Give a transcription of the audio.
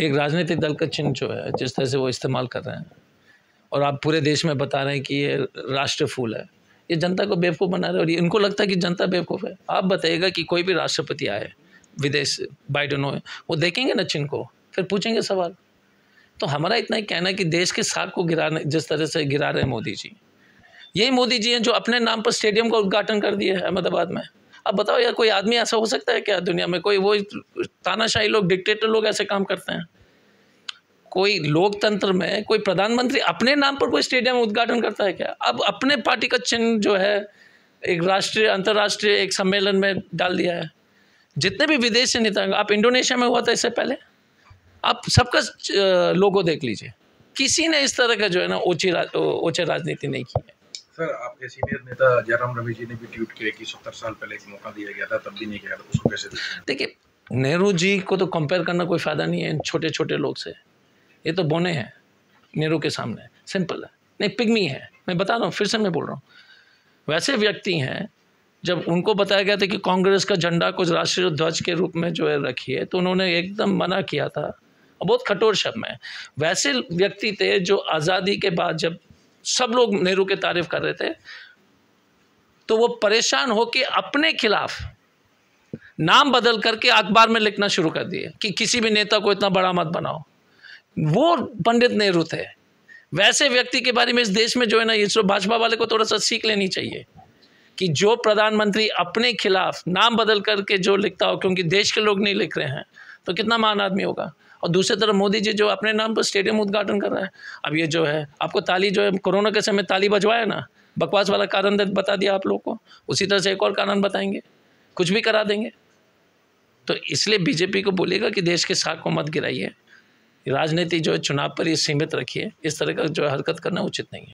एक राजनीतिक दल का चिन्ह जो है जिस तरह से वो इस्तेमाल कर रहे हैं और आप पूरे देश में बता रहे हैं कि ये राष्ट्र फूल है ये जनता को बेवकूफ़ बना रहे हैं और ये इनको लगता है कि जनता बेवकूफ़ है आप बताइएगा कि कोई भी राष्ट्रपति आए विदेश बाइडन हो वो देखेंगे ना चिन्ह को फिर पूछेंगे सवाल तो हमारा इतना ही कहना है कि देश के साख को गिराने जिस तरह से गिरा रहे हैं मोदी जी यही मोदी जी हैं जो अपने नाम पर स्टेडियम का उद्घाटन कर दिए है अहमदाबाद में अब बताओ यार कोई आदमी ऐसा हो सकता है क्या दुनिया में कोई वो तानाशाही लोग डिक्टेटर लोग ऐसे काम करते हैं कोई लोकतंत्र में कोई प्रधानमंत्री अपने नाम पर कोई स्टेडियम उद्घाटन करता है क्या अब अपने पार्टी का चिन्ह जो है एक राष्ट्रीय अंतर्राष्ट्रीय एक सम्मेलन में डाल दिया है जितने भी विदेश नेता आप इंडोनेशिया में हुआ था इससे पहले आप सबका लोगो देख लीजिए किसी ने इस तरह का जो है ना ओची रा, राजनीति नहीं की है सर आपके सीनियर नेता जयराम जी ने भी ट्वीट किया कि सत्तर साल पहले एक मौका दिया गया था तब भी नहीं था उसको कैसे देखिए नेहरू जी को तो कंपेयर करना कोई फ़ायदा नहीं है छोटे छोटे लोग से ये तो बोने हैं नेहरू के सामने सिंपल है नहीं पिग्मी है मैं बता रहा हूँ फिर से मैं बोल रहा हूँ वैसे व्यक्ति हैं जब उनको बताया गया था कि कांग्रेस का झंडा कुछ राष्ट्रीय ध्वज के रूप में जो है रखिए तो उन्होंने एकदम मना किया था और बहुत कठोर शब्द में वैसे व्यक्ति थे जो आज़ादी के बाद जब सब लोग नेहरू के तारीफ कर रहे थे तो वो परेशान होकर अपने खिलाफ नाम बदल करके अखबार में लिखना शुरू कर दिए कि किसी भी नेता को इतना बड़ा मत बनाओ वो पंडित नेहरू थे वैसे व्यक्ति के बारे में इस देश में जो है ना इस भाजपा वाले को थोड़ा सा सीख लेनी चाहिए कि जो प्रधानमंत्री अपने खिलाफ नाम बदल करके जो लिखता हो क्योंकि देश के लोग नहीं लिख रहे हैं तो कितना महान आदमी होगा और दूसरी तरफ मोदी जी जो अपने नाम पर स्टेडियम उद्घाटन कर रहे हैं अब ये जो है आपको ताली जो है कोरोना के समय ताली बजवाया ना बकवास वाला कारण बता दिया आप लोग को उसी तरह से एक और कारण बताएंगे कुछ भी करा देंगे तो इसलिए बीजेपी को बोलेगा कि देश के साख को मत गिराइए राजनीति जो है चुनाव पर ये सीमित रखिए इस तरह का जो हरकत करना उचित नहीं है